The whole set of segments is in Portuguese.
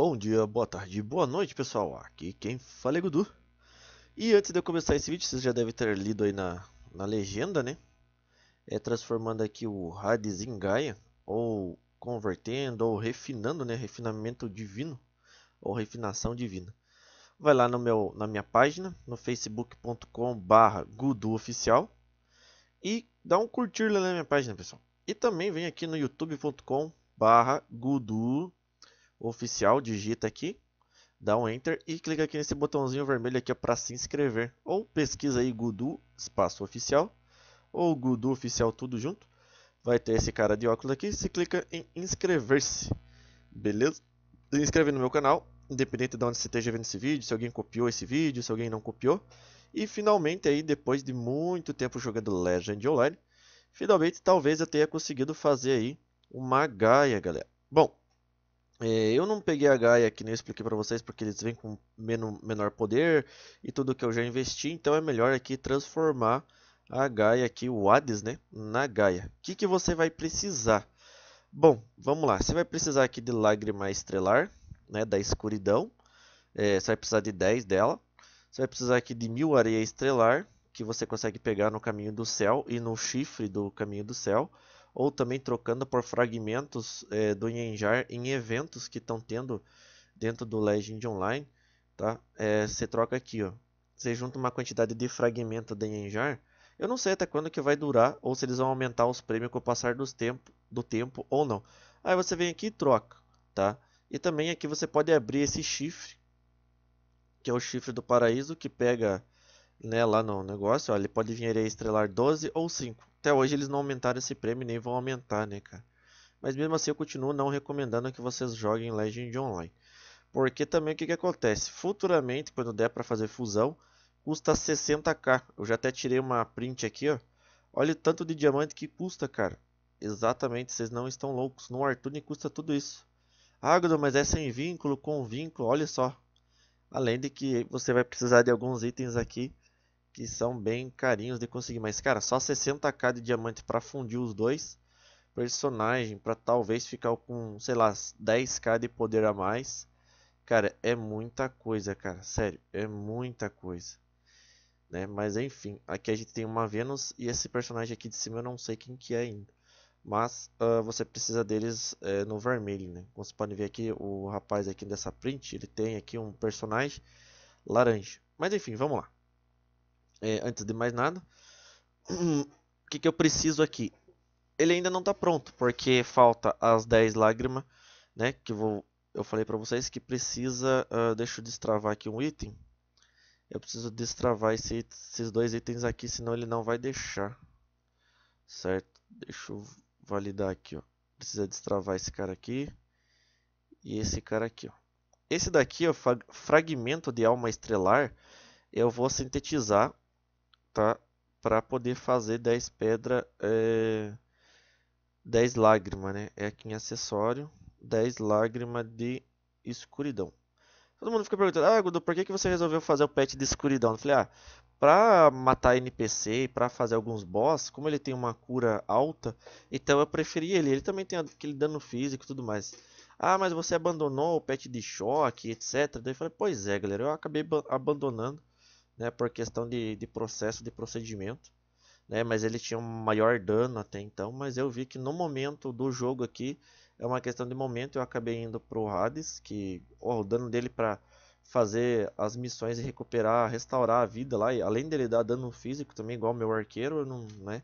Bom dia, boa tarde, boa noite pessoal, aqui quem fala é Gudu. E antes de eu começar esse vídeo, vocês já devem ter lido aí na, na legenda, né? É transformando aqui o Hades em Gaia, ou convertendo, ou refinando, né? Refinamento divino, ou refinação divina. Vai lá no meu, na minha página, no facebook.com barra oficial, e dá um curtir lá na minha página, pessoal. E também vem aqui no youtube.com barra oficial, digita aqui, dá um enter e clica aqui nesse botãozinho vermelho aqui para se inscrever. Ou pesquisa aí Gudu espaço oficial ou Gudu oficial tudo junto. Vai ter esse cara de óculos aqui, se clica em inscrever-se. Beleza? Se inscreve no meu canal, independente de onde você esteja vendo esse vídeo, se alguém copiou esse vídeo, se alguém não copiou. E finalmente aí, depois de muito tempo jogando Legend Online, finalmente talvez eu tenha conseguido fazer aí uma gaia, galera. Bom, é, eu não peguei a Gaia, que nem eu expliquei para vocês, porque eles vêm com menor poder e tudo que eu já investi, então é melhor aqui transformar a Gaia aqui, o Hades, né, na Gaia. O que, que você vai precisar? Bom, vamos lá, você vai precisar aqui de Lágrima Estrelar, né, da escuridão, é, você vai precisar de 10 dela, você vai precisar aqui de Mil Areia Estrelar, que você consegue pegar no Caminho do Céu e no Chifre do Caminho do Céu, ou também trocando por fragmentos é, do Yenjar em eventos que estão tendo dentro do Legend Online, tá? É, você troca aqui, ó. Você junta uma quantidade de fragmento de Yenjar. Eu não sei até quando que vai durar, ou se eles vão aumentar os prêmios com o passar dos tempo, do tempo ou não. Aí você vem aqui e troca, tá? E também aqui você pode abrir esse chifre, que é o chifre do paraíso, que pega né, lá no negócio, ó, ele pode vir a estrelar 12 ou 5. Até hoje eles não aumentaram esse prêmio nem vão aumentar, né, cara? Mas mesmo assim eu continuo não recomendando que vocês joguem Legend Online. Porque também o que, que acontece? Futuramente, quando der para fazer fusão, custa 60k. Eu já até tirei uma print aqui, ó. Olha o tanto de diamante que custa, cara. Exatamente, vocês não estão loucos. No Artune custa tudo isso. Agro, ah, mas é sem vínculo, com vínculo, olha só. Além de que você vai precisar de alguns itens aqui que são bem carinhos de conseguir. Mas, cara, só 60k de diamante para fundir os dois personagens, para talvez ficar com, sei lá, 10k de poder a mais. Cara, é muita coisa, cara. Sério, é muita coisa. Né? Mas enfim, aqui a gente tem uma Vênus e esse personagem aqui de cima eu não sei quem que é ainda. Mas uh, você precisa deles uh, no vermelho, né? Como vocês podem ver aqui, o rapaz aqui dessa print, ele tem aqui um personagem laranja. Mas enfim, vamos lá é, antes de mais nada. Hum, o que, que eu preciso aqui? Ele ainda não está pronto, porque falta as 10 lágrimas, né? Que vou, eu falei para vocês que precisa... Uh, deixa eu destravar aqui um item. Eu preciso destravar esse, esses dois itens aqui, senão ele não vai deixar. Certo? Deixa eu validar aqui, ó. Precisa destravar esse cara aqui. E esse cara aqui, ó. Esse daqui, ó, fragmento de alma estrelar, eu vou sintetizar tá? Para poder fazer 10 pedra, é... 10 lágrima, né? É aqui em acessório, 10 lágrima de escuridão. Todo mundo fica perguntando, ah, Gudu, por que, que você resolveu fazer o pet de escuridão? Eu falei, ah, pra matar NPC e pra fazer alguns boss, como ele tem uma cura alta, então eu preferi ele. Ele também tem aquele dano físico e tudo mais. Ah, mas você abandonou o pet de choque, etc. Daí eu falei, pois é, galera, eu acabei abandonando né, por questão de, de processo, de procedimento. Né, mas ele tinha um maior dano até então, mas eu vi que no momento do jogo aqui, é uma questão de momento, eu acabei indo pro Hades, que oh, o dano dele para fazer as missões e recuperar, restaurar a vida lá, e além dele dar dano físico também, igual o meu arqueiro, não, né?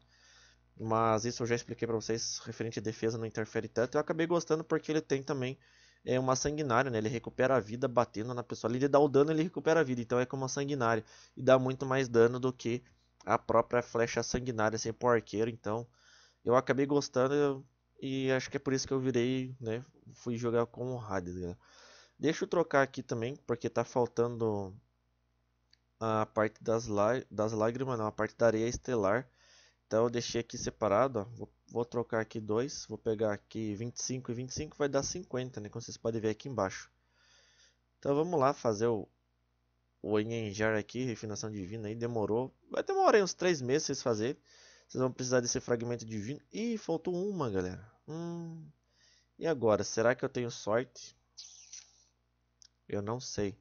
Mas isso eu já expliquei para vocês, referente à defesa não interfere tanto. Eu acabei gostando porque ele tem também é uma sanguinária, né? Ele recupera a vida batendo na pessoa. Ele dá o dano, ele recupera a vida. Então é como uma sanguinária. E dá muito mais dano do que a própria flecha sanguinária, assim, o arqueiro. Então eu acabei gostando e acho que é por isso que eu virei, né? Fui jogar com o Hades, né? Deixa eu trocar aqui também, porque tá faltando a parte das, das lágrimas, não, a parte da areia estelar. Então eu deixei aqui separado, ó. Vou, vou, trocar aqui dois, vou pegar aqui 25 e 25 vai dar 50, né? Como vocês podem ver aqui embaixo. Então vamos lá fazer o, o Engenjar aqui, refinação divina aí, demorou. Vai demorar uns 3 meses vocês Vocês vão precisar desse fragmento divino. Ih, faltou uma, galera. Hum, e agora, será que eu tenho sorte? Eu não sei.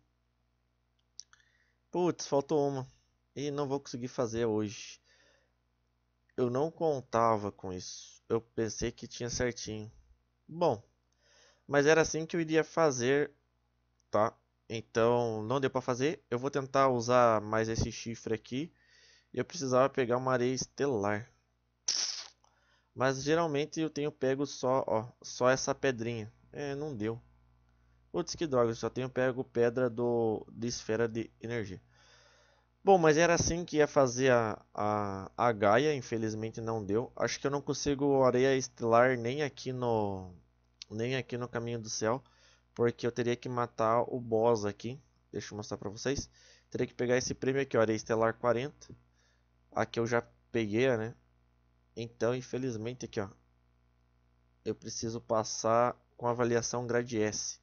Putz, faltou uma. E não vou conseguir fazer hoje. Eu não contava com isso. Eu pensei que tinha certinho. Bom, mas era assim que eu iria fazer, tá? Então, não deu para fazer. Eu vou tentar usar mais esse chifre aqui. Eu precisava pegar uma areia estelar. Mas geralmente eu tenho pego só, ó, só essa pedrinha. É, não deu. Putz, que droga, eu só tenho pego pedra do, de esfera de energia. Bom, mas era assim que ia fazer a, a, a Gaia, infelizmente não deu. Acho que eu não consigo areia estelar nem aqui no nem aqui no caminho do céu, porque eu teria que matar o boss aqui. Deixa eu mostrar para vocês. Teria que pegar esse prêmio aqui, ó, areia estelar 40. Aqui eu já peguei, né? Então, infelizmente aqui, ó, eu preciso passar com avaliação grade S.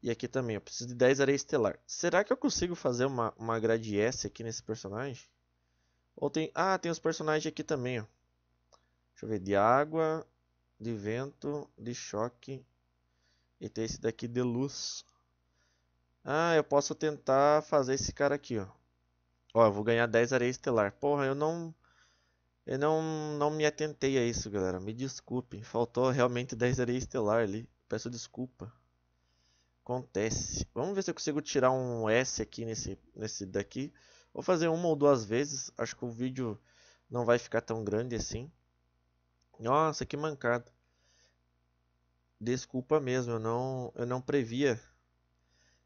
E aqui também, eu preciso de 10 areia estelar. Será que eu consigo fazer uma, uma grade S aqui nesse personagem? Ou tem... Ah, tem os personagens aqui também, ó. Deixa eu ver, de água, de vento, de choque. E tem esse daqui de luz. Ah, eu posso tentar fazer esse cara aqui, ó. Ó, eu vou ganhar 10 areia estelar. Porra, eu não... Eu não, não me atentei a isso, galera. Me desculpe. Faltou realmente 10 areia estelar ali. Peço desculpa acontece. Vamos ver se eu consigo tirar um S aqui nesse, nesse daqui. Vou fazer uma ou duas vezes. Acho que o vídeo não vai ficar tão grande assim. Nossa, que mancada. Desculpa mesmo, eu não, eu não previa.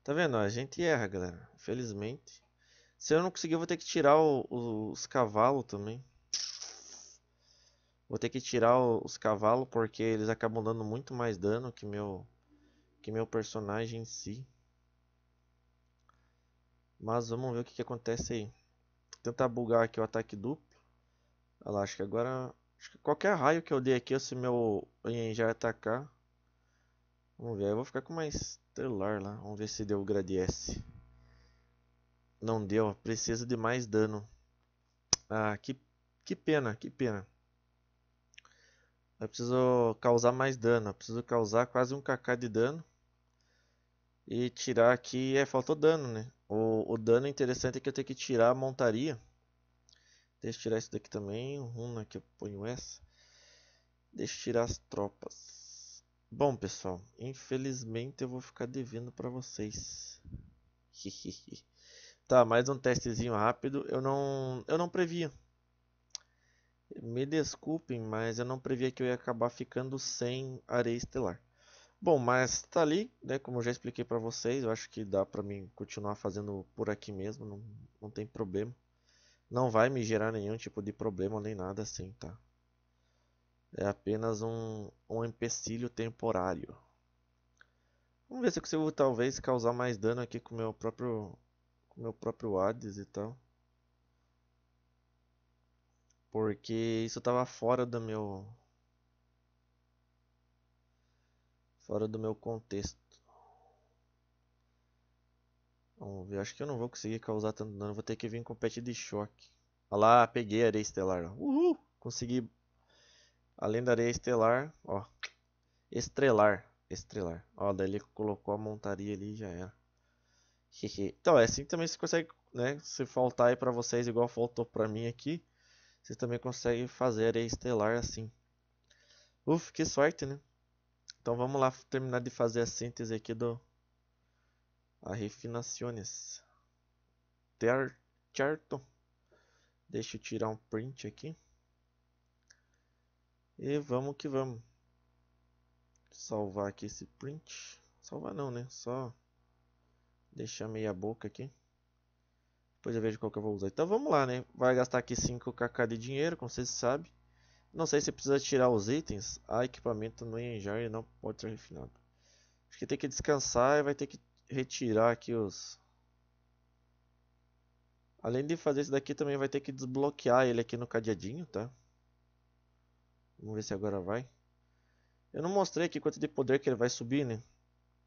Tá vendo? A gente erra, galera. Infelizmente. Se eu não conseguir, eu vou ter que tirar o, o, os cavalos também. Vou ter que tirar o, os cavalos porque eles acabam dando muito mais dano que meu que meu personagem em si. Mas vamos ver o que, que acontece aí. Tentar bugar aqui o ataque duplo. Olha lá, acho que agora... Acho que qualquer raio que eu dei aqui, se meu já atacar... Vamos ver, eu vou ficar com uma estelar lá. Vamos ver se deu o grade S. Não deu, precisa de mais dano. Ah, que, que pena, que pena. Eu preciso causar mais dano. Eu preciso causar quase um kk de dano. E tirar aqui é faltou dano, né? O, o dano interessante é que eu tenho que tirar a montaria. Deixa eu tirar isso daqui também. Runa que eu ponho essa. Deixa eu tirar as tropas. Bom, pessoal. Infelizmente eu vou ficar devendo para vocês. tá, mais um testezinho rápido. Eu não, eu não previa. Me desculpem, mas eu não previa que eu ia acabar ficando sem areia estelar. Bom, mas tá ali, né? Como eu já expliquei para vocês, eu acho que dá para mim continuar fazendo por aqui mesmo, não, não tem problema. Não vai me gerar nenhum tipo de problema nem nada assim, tá? É apenas um, um empecilho temporário. Vamos ver se eu consigo talvez causar mais dano aqui com meu próprio com meu próprio Hades e tal. Porque isso tava fora do meu fora do meu contexto. Vamos ver, acho que eu não vou conseguir causar tanto dano, vou ter que vir com pet de choque. Olha lá, peguei a areia estelar. Uhul! Consegui. Além da areia estelar, ó. Estrelar. Estrelar. Ó, daí ele colocou a montaria ali e já era. então, é assim também você consegue, né? Se faltar aí pra vocês, igual faltou pra mim aqui. você também consegue fazer areia estelar assim. Uf, que sorte, né? Então vamos lá terminar de fazer a síntese aqui do a refinaciones. Ter certo. Deixa eu tirar um print aqui. E vamos que vamos. Salvar aqui esse print. Salvar não, né? Só deixar meia boca aqui. Depois eu vejo qual que eu vou usar. Então vamos lá, né? Vai gastar aqui 5kk de dinheiro, como vocês sabem. Não sei se precisa tirar os itens. Ah, equipamento no Enjar e não pode ser refinado. Acho que tem que descansar e vai ter que retirar aqui os... Além de fazer isso daqui, também vai ter que desbloquear ele aqui no cadeadinho, tá? Vamos ver se agora vai. Eu não mostrei aqui quanto de poder que ele vai subir, né?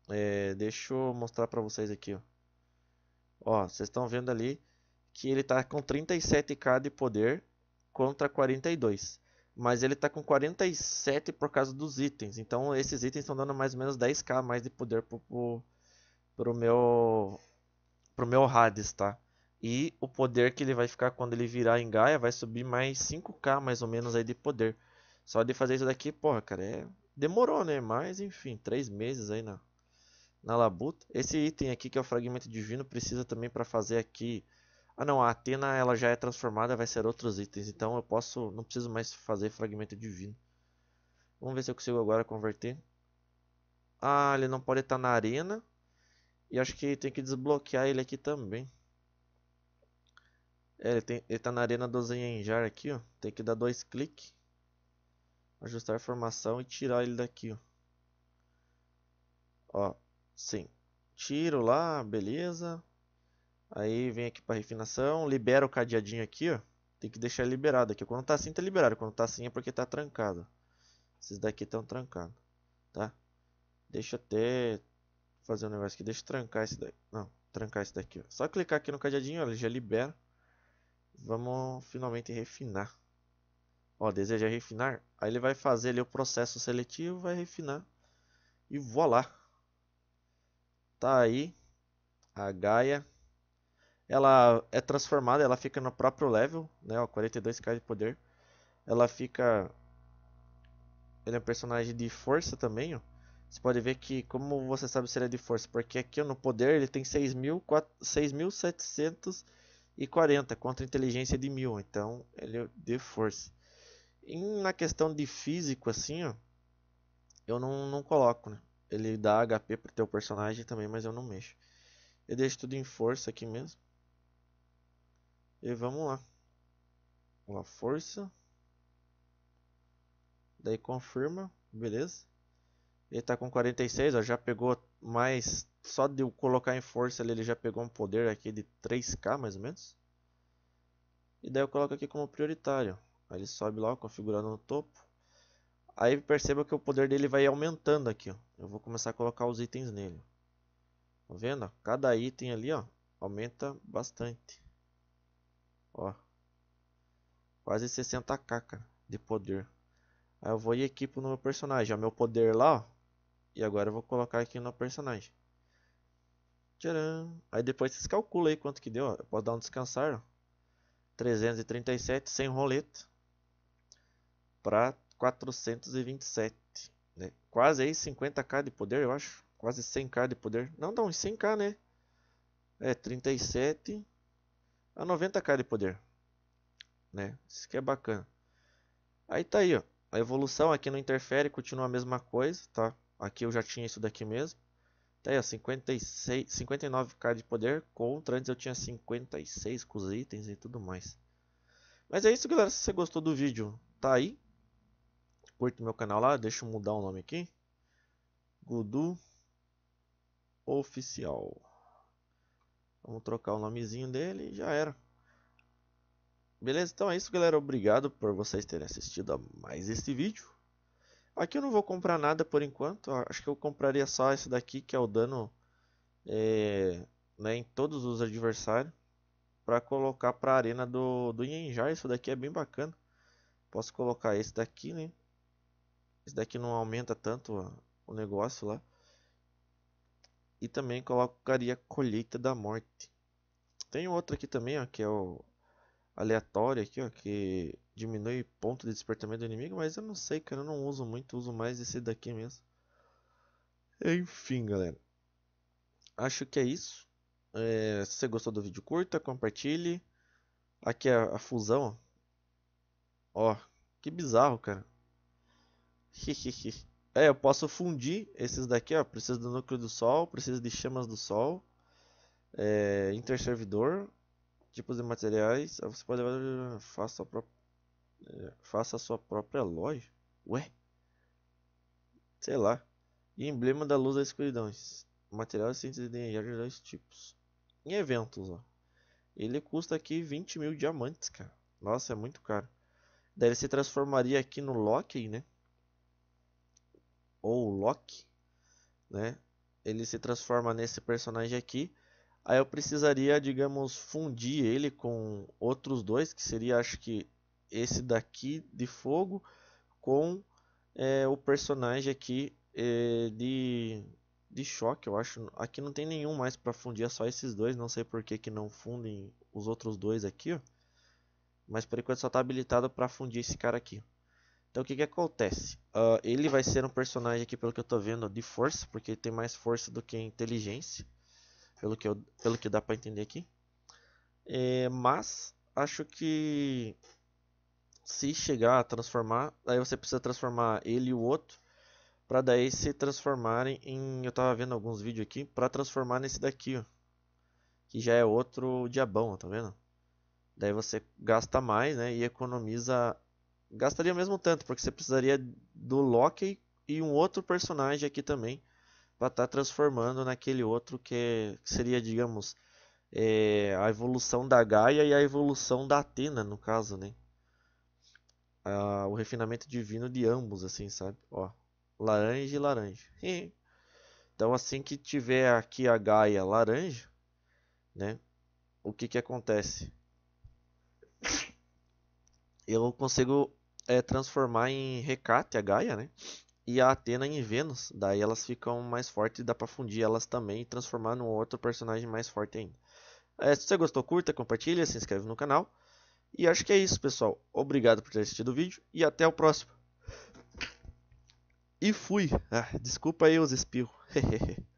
É, deixa eu mostrar pra vocês aqui, ó. Ó, vocês estão vendo ali que ele tá com 37k de poder contra 42. Mas ele tá com 47 por causa dos itens. Então esses itens estão dando mais ou menos 10k mais de poder pro, pro, pro meu. Pro meu Hades, tá? E o poder que ele vai ficar quando ele virar em Gaia vai subir mais 5k mais ou menos aí de poder. Só de fazer isso daqui, porra, cara, é... demorou, né? Mas enfim, 3 meses aí na, na labuta. Esse item aqui que é o fragmento divino precisa também para fazer aqui ah não, a Atena ela já é transformada, vai ser outros itens, então eu posso, não preciso mais fazer fragmento divino. Vamos ver se eu consigo agora converter. Ah, ele não pode estar na arena. E acho que tem que desbloquear ele aqui também. É, ele, tem, ele tá na arena do Zenjar aqui, ó. Tem que dar dois cliques. Ajustar a formação e tirar ele daqui, ó. Ó, sim. Tiro lá, beleza. Aí vem aqui para refinação, libera o cadeadinho aqui, ó. Tem que deixar liberado aqui. Quando tá assim, tá liberado. Quando tá assim é porque tá trancado. Esses daqui estão trancados, tá? Deixa até fazer um negócio aqui. Deixa eu trancar esse daqui. Não, trancar esse daqui. Ó. Só clicar aqui no cadeadinho, ó, ele já libera. Vamos finalmente refinar. Ó, deseja refinar. Aí ele vai fazer ali o processo seletivo, vai refinar. E voilá. Tá aí a Gaia ela é transformada, ela fica no próprio level, né, ó, 42k de poder. Ela fica ele é um personagem de força também, ó. Você pode ver que como você sabe se ele é de força, porque aqui ó, no poder ele tem 6740 contra inteligência de 1000, então ele é de força. E na questão de físico assim, ó, eu não, não coloco, né? Ele dá HP pro teu personagem também, mas eu não mexo. Eu deixo tudo em força aqui mesmo. E vamos lá. uma força. Daí confirma, beleza. Ele tá com 46, ó, já pegou mais... Só de eu colocar em força ele já pegou um poder aqui de 3k mais ou menos. E daí eu coloco aqui como prioritário. Aí ele sobe lá, configurando no topo. Aí perceba que o poder dele vai aumentando aqui, ó. Eu vou começar a colocar os itens nele. Tá vendo? Cada item ali, ó, aumenta bastante. Ó. Quase 60k, cara, de poder. Aí eu vou e equipo no meu personagem. Ó, meu poder lá, ó. E agora eu vou colocar aqui no personagem. Tcharam. Aí depois vocês calculam aí quanto que deu, ó. Eu posso dar um descansar, ó. 337 sem roleta. Pra 427. Né? Quase aí 50k de poder, eu acho. Quase 100k de poder. Não, dá uns 100k, né? É, 37... É a 90k de poder. Né? Isso que é bacana. Aí tá aí, ó. A evolução aqui não interfere, continua a mesma coisa, tá? Aqui eu já tinha isso daqui mesmo. Tá aí, ó, 56, 59k de poder contra antes eu tinha 56 com os itens e tudo mais. Mas é isso, galera. Se você gostou do vídeo, tá aí. Curte meu canal lá, deixa eu mudar o nome aqui. Gudu Oficial. Vamos trocar o nomezinho dele e já era. Beleza? Então é isso, galera. Obrigado por vocês terem assistido a mais este vídeo. Aqui eu não vou comprar nada por enquanto. Acho que eu compraria só esse daqui, que é o dano é, né, em todos os adversários. Para colocar para a arena do, do Yenjar. Isso daqui é bem bacana. Posso colocar esse daqui, né? Esse daqui não aumenta tanto o negócio lá. E também colocaria Colheita da Morte. Tem outro aqui também, ó, que é o aleatório aqui, ó, que diminui ponto de despertamento do inimigo, mas eu não sei, cara, eu não uso muito, uso mais esse daqui mesmo. Enfim, galera. Acho que é isso. É, se você gostou do vídeo, curta, compartilhe. Aqui é a, fusão. Ó, que bizarro, cara. Hehehe. É, eu posso fundir esses daqui, ó. Preciso do núcleo do Sol, preciso de chamas do Sol, é, interservidor, tipos de materiais. Você pode faça a é, faça a sua própria loja. Ué? Sei lá. E emblema da luz da escuridão. Material e síntese de energia de dois tipos. Em eventos, ó. Ele custa aqui 20 mil diamantes, cara. Nossa, é muito caro. Daí ele se transformaria aqui no Loki, né? ou Loki, né? Ele se transforma nesse personagem aqui. Aí eu precisaria, digamos, fundir ele com outros dois, que seria, acho que, esse daqui de fogo com é, o personagem aqui é, de, de choque, eu acho. Aqui não tem nenhum mais para fundir, é só esses dois. Não sei por que, que não fundem os outros dois aqui, ó. Mas por enquanto só está habilitado para fundir esse cara aqui. Então o que, que acontece? Uh, ele vai ser um personagem aqui, pelo que eu estou vendo, de força, porque ele tem mais força do que inteligência. Pelo que, eu, pelo que dá para entender aqui. É, mas acho que se chegar a transformar, aí você precisa transformar ele e o outro para daí se transformarem em, eu estava vendo alguns vídeos aqui, para transformar nesse daqui, ó, que já é outro diabão, ó, tá vendo? Daí você gasta mais, né, e economiza Gastaria o mesmo tanto, porque você precisaria do Loki e um outro personagem aqui também para estar tá transformando naquele outro que, que seria, digamos, é, a evolução da Gaia e a evolução da Atena, no caso, né? Ah, o refinamento divino de ambos, assim, sabe? Ó, laranja e laranja. então, assim que tiver aqui a Gaia laranja, né? O que que acontece? Eu consigo é, transformar em Recate, a Gaia, né? E a Atena em Vênus. Daí elas ficam mais fortes e dá pra fundir elas também e transformar num outro personagem mais forte ainda. É, se você gostou, curta, compartilha, se inscreve no canal. E acho que é isso, pessoal. Obrigado por ter assistido o vídeo e até o próximo. E fui. Ah, desculpa aí os espirros.